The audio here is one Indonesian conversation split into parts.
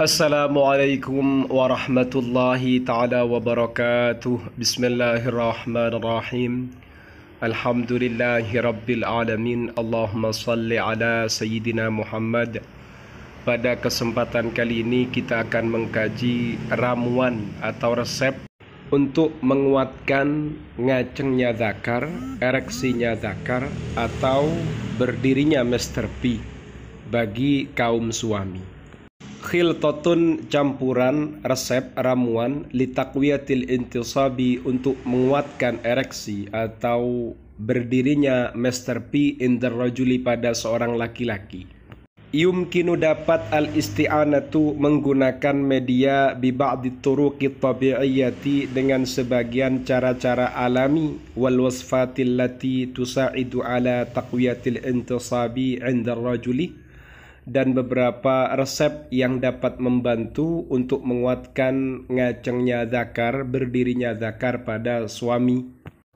Assalamualaikum warahmatullahi taala wabarakatuh. Bismillahirrahmanirrahim. Alhamdulillahi alamin. Allahumma salli ala sayyidina Muhammad. Pada kesempatan kali ini kita akan mengkaji ramuan atau resep untuk menguatkan ngacengnya zakar, ereksinya zakar, atau berdirinya Mr. P bagi kaum suami khiltatun campuran resep ramuan litakwiyatil intisabi untuk menguatkan ereksi atau berdirinya master indar rajuli pada seorang laki-laki. Yumkinu dapat al-isti'anatu menggunakan media biba'di turuqi tabi'iyati dengan sebagian cara-cara alami wal wasfatil lati tusa'idu ala taqwiyatil intisabi indar rajuli dan beberapa resep yang dapat membantu untuk menguatkan ngacengnya zakar berdirinya zakar pada suami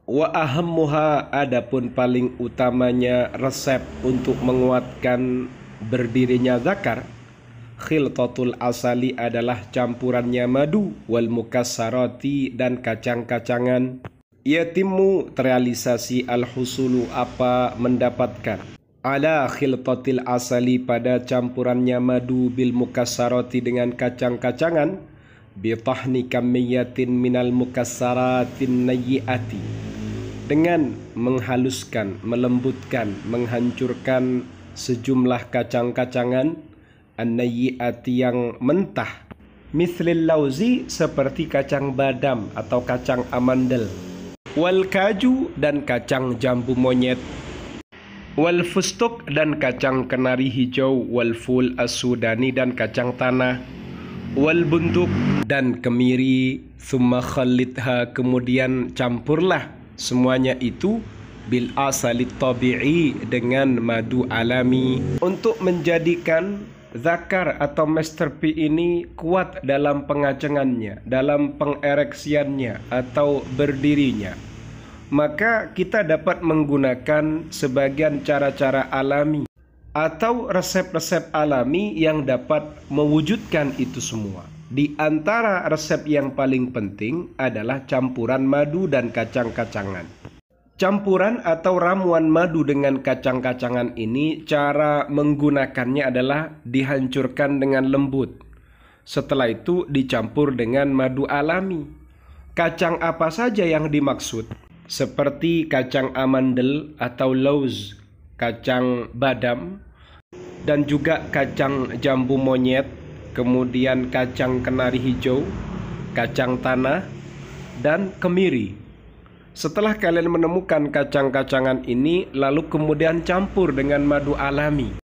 wa ahammuha adapun paling utamanya resep untuk menguatkan berdirinya zakar khiltatul asali adalah campurannya madu wal mukassarati dan kacang-kacangan yatimu terrealisasi al-husulu apa mendapatkan ala khiltatil asali pada campurannya madu bil mukassarati dengan kacang-kacangan bitahni kamiyatin minal mukassaratin nayyiati dengan menghaluskan, melembutkan, menghancurkan sejumlah kacang-kacangan annayyiati yang mentah mithlil lauzi seperti kacang badam atau kacang amandel wal kaju dan kacang jambu monyet wal fustuk dan kacang kenari hijau wal ful asudani dan kacang tanah wal buntuk dan kemiri summa khalitha kemudian campurlah semuanya itu bil asalit tabi'i dengan madu alami untuk menjadikan zakar atau masterpi ini kuat dalam pengacengannya, dalam pengereksiannya atau berdirinya maka kita dapat menggunakan sebagian cara-cara alami atau resep-resep alami yang dapat mewujudkan itu semua. Di antara resep yang paling penting adalah campuran madu dan kacang-kacangan. Campuran atau ramuan madu dengan kacang-kacangan ini cara menggunakannya adalah dihancurkan dengan lembut. Setelah itu dicampur dengan madu alami. Kacang apa saja yang dimaksud? seperti kacang amandel atau lauz, kacang badam, dan juga kacang jambu monyet, kemudian kacang kenari hijau, kacang tanah, dan kemiri. Setelah kalian menemukan kacang-kacangan ini, lalu kemudian campur dengan madu alami.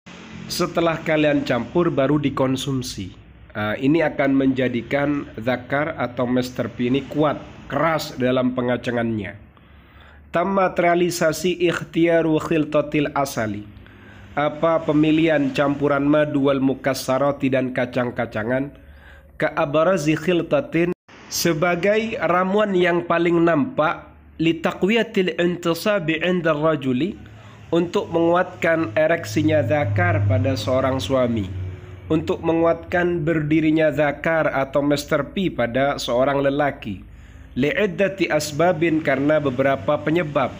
Setelah kalian campur, baru dikonsumsi. Nah, ini akan menjadikan zakar atau master ini kuat, keras dalam pengacangannya tamat realisasi wakil khiltatil asali apa pemilihan campuran madu wal mukassarati dan kacang-kacangan ka'abarazi khiltatin sebagai ramuan yang paling nampak litakwiyatil intisabi inda rajuli untuk menguatkan ereksinya zakar pada seorang suami untuk menguatkan berdirinya zakar atau masterpi pada seorang lelaki li'iddati asbabin karena beberapa penyebab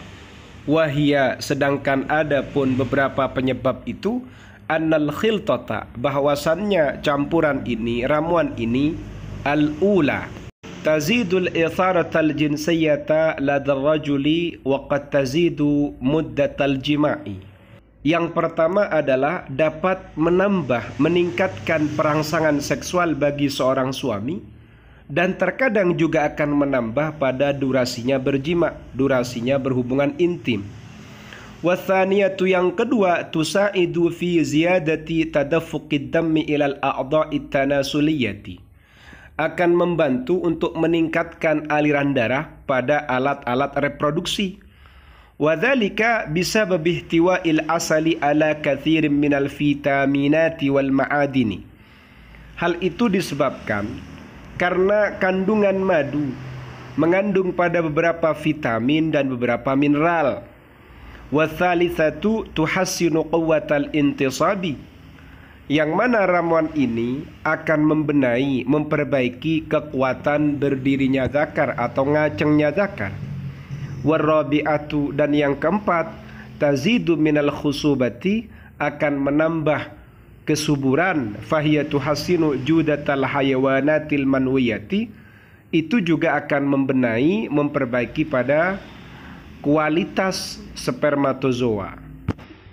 wahia sedangkan ada pun beberapa penyebab itu annal khiltata bahwasannya campuran ini ramuan ini al-ula tazidul itharatal jinsiyata ladar rajuli wa qad tazidu muddatal jima'i yang pertama adalah dapat menambah meningkatkan perangsangan seksual bagi seorang suami dan terkadang juga akan menambah pada durasinya berjima, durasinya berhubungan intim. Wasaniyatu yang kedua tusaidu fi ziyadati tadaffuqid dammi ilal a'dha'i tanasuliyati akan membantu untuk meningkatkan aliran darah pada alat-alat reproduksi. Wadhalika bisa il asali ala kathirin minal vitaminati wal ma'adini. Hal itu disebabkan karena kandungan madu mengandung pada beberapa vitamin dan beberapa mineral. kuwatal intisabi. Yang mana ramuan ini akan membenahi, memperbaiki kekuatan berdirinya zakar atau ngacengnya zakar. Warabiatu dan yang keempat, tazidu minal khusubati akan menambah kesuburan fahiyatu hasinu judatal hayawanatil manwiyati itu juga akan membenahi memperbaiki pada kualitas spermatozoa.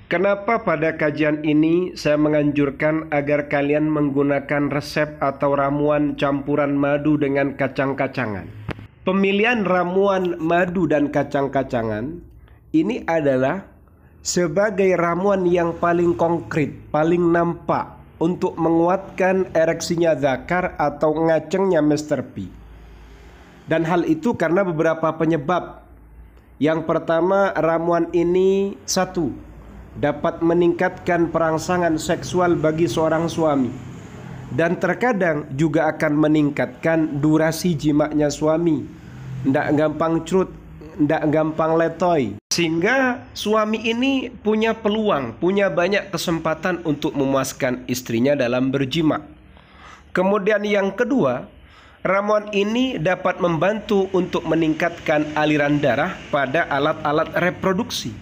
Kenapa pada kajian ini saya menganjurkan agar kalian menggunakan resep atau ramuan campuran madu dengan kacang-kacangan? Pemilihan ramuan madu dan kacang-kacangan ini adalah sebagai ramuan yang paling konkret, paling nampak untuk menguatkan ereksinya zakar atau ngacengnya Mr. P. Dan hal itu karena beberapa penyebab. Yang pertama, ramuan ini satu dapat meningkatkan perangsangan seksual bagi seorang suami dan terkadang juga akan meningkatkan durasi jimaknya suami. tidak gampang crut, tidak gampang letoy. Sehingga suami ini punya peluang, punya banyak kesempatan untuk memuaskan istrinya dalam berjima. Kemudian yang kedua, ramuan ini dapat membantu untuk meningkatkan aliran darah pada alat-alat reproduksi.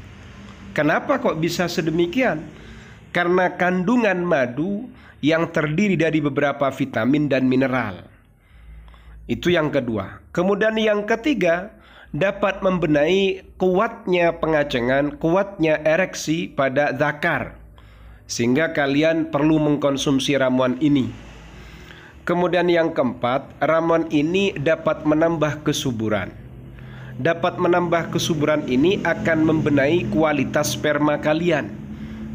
Kenapa kok bisa sedemikian? Karena kandungan madu yang terdiri dari beberapa vitamin dan mineral. Itu yang kedua. Kemudian yang ketiga, dapat membenahi kuatnya pengacengan, kuatnya ereksi pada zakar. Sehingga kalian perlu mengkonsumsi ramuan ini. Kemudian yang keempat, ramuan ini dapat menambah kesuburan. Dapat menambah kesuburan ini akan membenahi kualitas sperma kalian.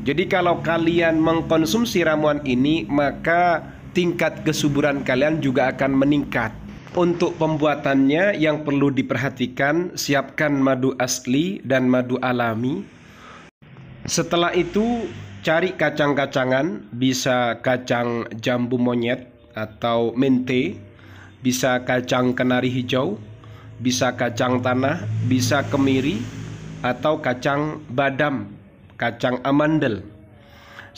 Jadi kalau kalian mengkonsumsi ramuan ini maka tingkat kesuburan kalian juga akan meningkat. Untuk pembuatannya yang perlu diperhatikan siapkan madu asli dan madu alami. Setelah itu cari kacang-kacangan, bisa kacang jambu monyet atau mente, bisa kacang kenari hijau, bisa kacang tanah, bisa kemiri atau kacang badam, kacang amandel.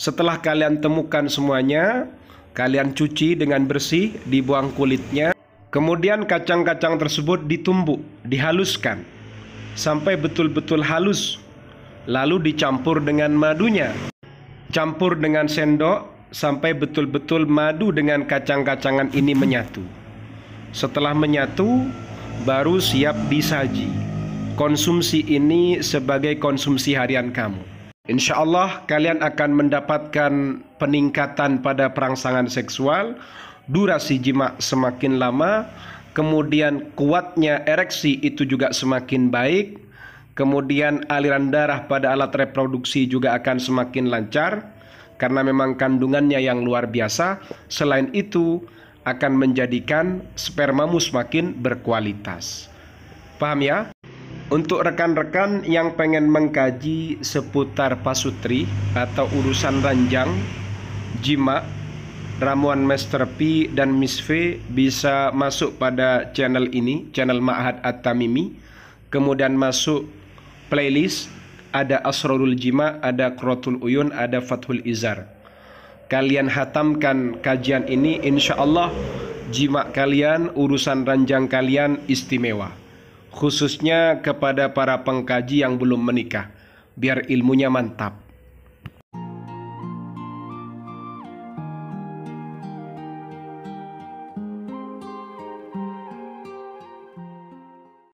Setelah kalian temukan semuanya, kalian cuci dengan bersih, dibuang kulitnya. Kemudian kacang-kacang tersebut ditumbuk, dihaluskan sampai betul-betul halus. Lalu dicampur dengan madunya. Campur dengan sendok sampai betul-betul madu dengan kacang-kacangan ini menyatu. Setelah menyatu, baru siap disaji. Konsumsi ini sebagai konsumsi harian kamu. Insya Allah kalian akan mendapatkan peningkatan pada perangsangan seksual durasi jima semakin lama, kemudian kuatnya ereksi itu juga semakin baik, kemudian aliran darah pada alat reproduksi juga akan semakin lancar karena memang kandungannya yang luar biasa. Selain itu, akan menjadikan spermamu semakin berkualitas. Paham ya? Untuk rekan-rekan yang pengen mengkaji seputar pasutri atau urusan ranjang, jima, ramuan Master P dan Miss V bisa masuk pada channel ini, channel Ma'had At-Tamimi. Kemudian masuk playlist, ada Asrarul Jima, ada Krotul Uyun, ada Fathul Izar. Kalian hatamkan kajian ini, insya Allah jima kalian, urusan ranjang kalian istimewa. Khususnya kepada para pengkaji yang belum menikah, biar ilmunya mantap.